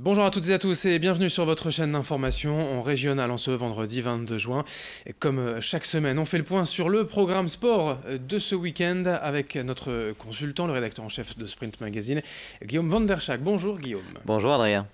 Bonjour à toutes et à tous et bienvenue sur votre chaîne d'information en régionale en ce vendredi 22 juin. comme euh, chaque semaine, on fait le point sur le programme sport euh, de ce week-end avec notre consultant, le rédacteur en chef de Sprint Magazine, Guillaume Van Der Bonjour Guillaume. Bonjour Adrien.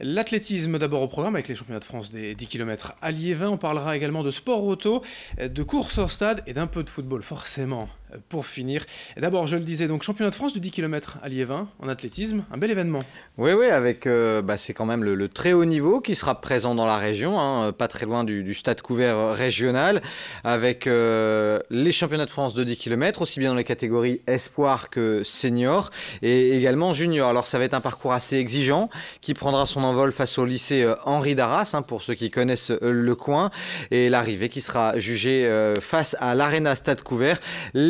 L'athlétisme d'abord au programme avec les championnats de France des 10 km à 20. On parlera également de sport auto, euh, de course hors stade et d'un peu de football forcément pour finir. D'abord, je le disais, donc championnat de France de 10 km à Liévin en athlétisme, un bel événement. Oui, oui, avec euh, bah, c'est quand même le, très haut niveau qui sera présent dans la région, hein, pas très loin du, stade couvert régional, avec euh, les championnats de France de 10 km, aussi bien dans les catégories espoir que senior et également junior. Alors ça va être un parcours assez exigeant qui prendra son envol face au lycée euh, Henri d'Arras, hein, pour ceux qui connaissent le coin, et l'arrivée qui sera jugée face à l'arena stade couvert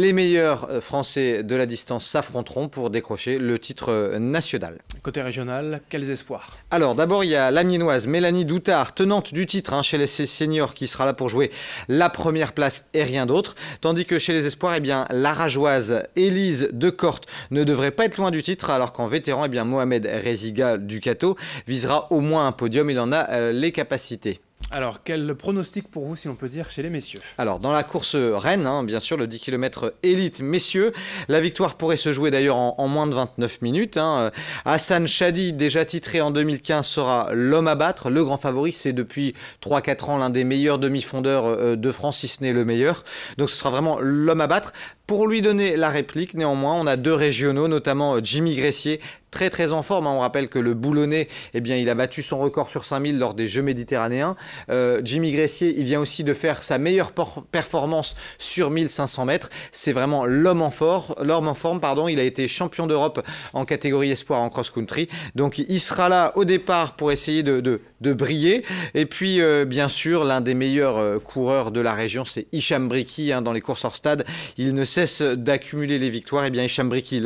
les meilleurs euh, Français de la distance s'affronteront pour décrocher le titre euh, national. Côté régional, quels espoirs Alors d'abord, il y a minoise Mélanie Doutard, tenante du titre hein, chez les seniors, qui sera là pour jouer la première place et rien d'autre. Tandis que chez les espoirs, eh bien, la rageoise Élise Decorte ne devrait pas être loin du titre, alors qu'en vétéran, eh bien, Mohamed Reziga Ducato visera au moins un podium, il en a euh, les capacités. Alors, quel pronostic pour vous, si on peut dire, chez les messieurs Alors, dans la course Rennes, hein, bien sûr, le 10 km élite messieurs, la victoire pourrait se jouer d'ailleurs en, moins de 29 minutes. Hein. Euh, Hassan Chadi, déjà titré en 2015, sera l'homme à battre. Le grand favori, c'est depuis 3-4 ans l'un des meilleurs demi-fondeurs euh, de France, si ce n'est le meilleur. Donc, ce sera vraiment l'homme à battre. Pour lui donner la réplique, néanmoins, on a deux régionaux, notamment euh, Jimmy Gressier, très très en forme. Hein. On rappelle que le Boulonnais, eh bien, il a battu son record sur 5000 lors des Jeux méditerranéens. Euh, Jimmy Gressier, il vient aussi de faire sa meilleure performance sur 1500 mètres. C'est vraiment l'homme en, forme. Pardon. Il a été champion d'Europe en catégorie espoir en cross-country. Donc il sera là au départ pour essayer de, briller. Et puis, euh, bien sûr, l'un des meilleurs coureurs de la région, c'est Hicham Briki hein, dans les courses hors stade. Il ne cesse d'accumuler les victoires, et eh bien Hicham Briki,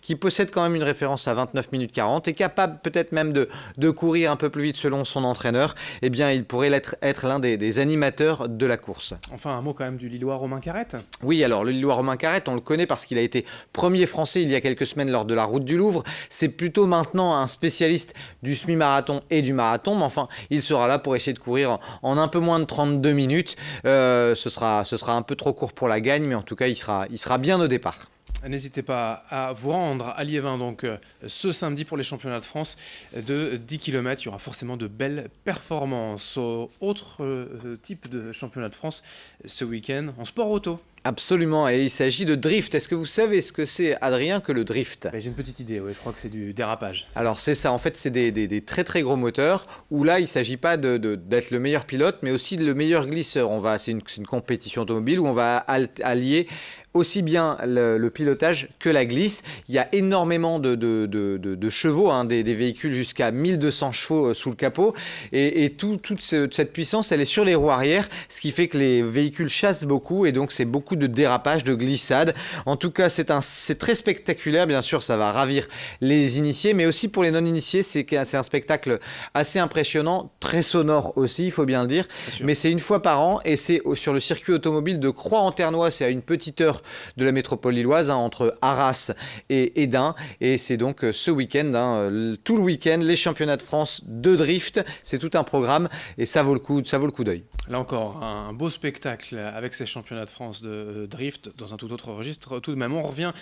qui possède quand même une référence à 29 minutes 40, est capable peut-être même de, de courir un peu plus vite selon son entraîneur, et eh bien il pourrait être, être l'un des, animateurs de la course. Enfin, un mot quand même du Lillois Romain Carrette Oui, alors le Lillois Romain Carrette, on le connaît parce qu'il a été premier français il y a quelques semaines lors de la route du Louvre. C'est plutôt maintenant un spécialiste du semi-marathon et du marathon, mais enfin, il sera là pour essayer de courir en, un peu moins de 32 minutes. Euh, ce, sera, ce sera un peu trop court pour la gagne, mais en tout cas, il sera il sera bien au départ. N'hésitez pas à vous rendre à Liévin donc euh, ce samedi pour les championnats de France euh, de 10 km. Il y aura forcément de belles performances. Autre euh, type de championnat de France ce week-end en sport auto. Absolument, et il s'agit de drift. Est-ce que vous savez ce que c'est, Adrien, que le drift J'ai une petite idée, je crois que c'est du dérapage. Alors c'est ça, en fait c'est des, très très gros moteurs, où là il ne s'agit pas d'être le meilleur pilote, mais aussi le meilleur glisseur. On va, c'est une, compétition automobile où on va allier aussi bien le, pilotage que la glisse. Il y a énormément de, de, chevaux, hein, des, véhicules jusqu'à 1200 chevaux euh, sous le capot. Et, toute cette puissance, elle est sur les roues arrière, ce qui fait que les véhicules chassent beaucoup. Et donc, c'est beaucoup de dérapage, de glissade, En tout cas, c'est un, c'est très spectaculaire. Bien sûr, ça va ravir les initiés, mais aussi pour les non-initiés, c'est, un spectacle assez impressionnant, très sonore aussi, il faut bien le dire. mais c'est une fois par an et c'est sur le circuit automobile de Croix-en-Ternois. C'est à une petite heure de la métropole lilloise, hein, entre Arras et Edin. Et c'est donc euh, ce week-end, hein, tout le week-end, les championnats de France de drift. C'est tout un programme et ça vaut le coup, ça vaut le coup d'œil. Là encore, un beau spectacle avec ces championnats de France de, euh, drift dans un tout autre registre. Tout de même, on revient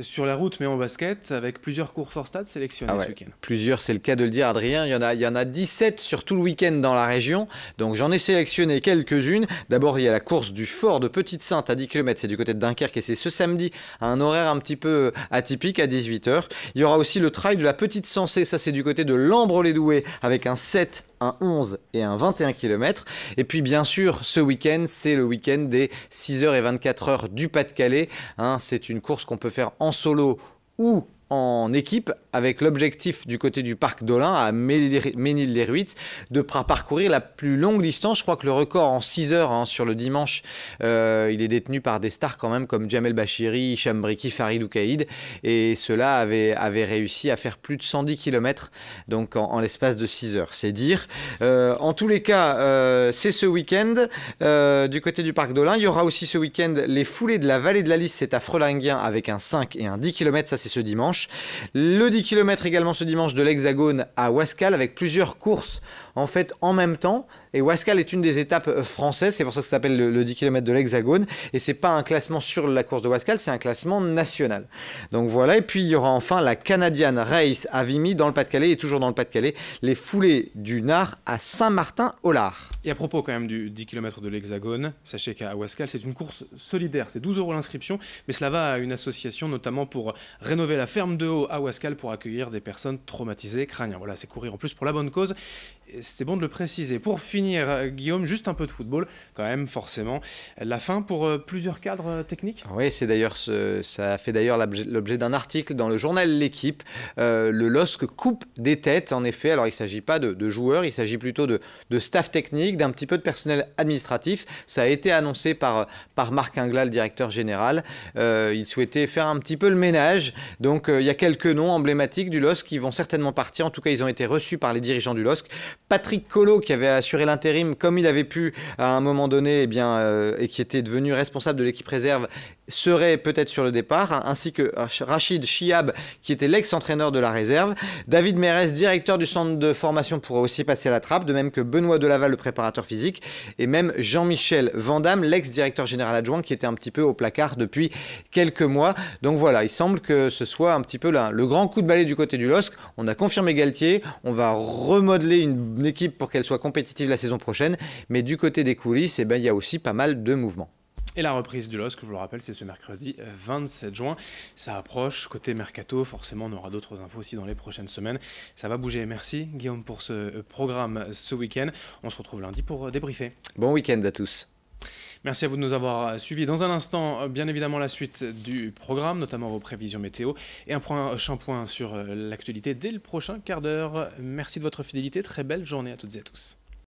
sur la route, mais en basket, avec plusieurs courses hors stade sélectionnées ah ce week-end. Plusieurs, c'est le cas de le dire, Adrien. Il y en a, il y en a 17 sur tout le week-end dans la région. Donc j'en ai sélectionné quelques-unes. D'abord, il y a la course du fort de Petite-Sainte à 10 km. C'est du côté de Dunkerque et c'est ce samedi à un horaire un petit peu atypique à 18h. Il y aura aussi le trail de la Petite Sensée. Ça, c'est du côté de lambre les avec un 7 un 11 et un 21 km. Et puis bien sûr, ce week-end, c'est le week-end des 6h et 24h du Pas-de-Calais. Hein, c'est une course qu'on peut faire en solo ou en équipe avec l'objectif du côté du parc d'Olin à Ménil-les-Ruites de parcourir la plus longue distance. Je crois que le record en 6 heures hein, sur le dimanche, euh, il est détenu par des stars quand même comme Jamel Bachiri, Hicham Farid ou Oukaïd. Et cela avait avaient, réussi à faire plus de 110 km donc en, l'espace de 6 heures. C'est dire. Euh, en tous les cas, euh, c'est ce week-end du côté du parc d'Olin. Il y aura aussi ce week-end les foulées de la vallée de la Lys. C'est à Frelinguien avec un 5 et un 10 km. Ça, c'est ce dimanche. Le 10 km également ce dimanche de l'Hexagone à Wascal avec plusieurs courses en fait en même temps. Et Wascal est une des étapes euh, françaises, c'est pour ça que ça s'appelle le, 10 km de l'Hexagone. Et c'est pas un classement sur la course de Wascal, c'est un classement national. Donc voilà. Et puis il y aura enfin la Canadian Race à Vimy dans le Pas-de-Calais et toujours dans le Pas-de-Calais, les foulées du Nard à Saint-Martin-Aulard. Et à propos quand même du 10 km de l'Hexagone, sachez qu'à Wascal, c'est une course solidaire, c'est 12 euros l'inscription, mais cela va à une association notamment pour rénover la ferme de haut à Wascal pour accueillir des personnes traumatisées, crâniens. Voilà, c'est courir en plus pour la bonne cause. C'était bon de le préciser. Pour finir, euh, Guillaume, juste un peu de football, quand même, forcément. La fin pour euh, plusieurs cadres euh, techniques Oui, c'est d'ailleurs ça fait d'ailleurs l'objet d'un article dans le journal L'équipe. le LOSC coupe des têtes, en effet. Alors, il ne s'agit pas de, joueurs, il s'agit plutôt de, staff technique, d'un petit peu de personnel administratif. Ça a été annoncé par, par Marc Ingla, le directeur général. il souhaitait faire un petit peu le ménage. Donc, il y a quelques noms emblématiques du LOSC qui vont certainement partir. En tout cas, ils ont été reçus par les dirigeants du LOSC. Patrick Collot qui avait assuré l'intérim comme il avait pu à un moment donné, eh bien, euh, et qui était devenu responsable de l'équipe réserve, serait peut-être sur le départ, hein, ainsi que Rachid Chiab, qui était l'ex-entraîneur de la réserve. David Mérès, directeur du centre de formation, pourrait aussi passer à la trappe, de même que Benoît Delaval, le préparateur physique, et même Jean-Michel Vandamme, l'ex-directeur général adjoint, qui était un petit peu au placard depuis quelques mois. Donc voilà, il semble que ce soit un petit peu le grand coup de balai du côté du LOSC. On a confirmé Galtier, on va remodeler une équipe pour qu'elle soit compétitive la saison prochaine, mais du côté des coulisses, eh ben, il y a aussi pas mal de mouvements. Et la reprise du que je vous le rappelle, c'est ce mercredi 27 euh, juin. Ça approche, côté mercato, forcément on aura d'autres infos aussi dans les prochaines semaines. Ça va bouger. Merci Guillaume pour ce euh, programme euh, ce week-end. On se retrouve lundi pour débriefer. Bon week-end à tous. Merci à vous de nous avoir suivis. Dans un instant, bien évidemment, la suite du programme, notamment vos prévisions météo et un point shampoing sur l'actualité dès le prochain quart d'heure. Merci de votre fidélité. Très belle journée à toutes et à tous.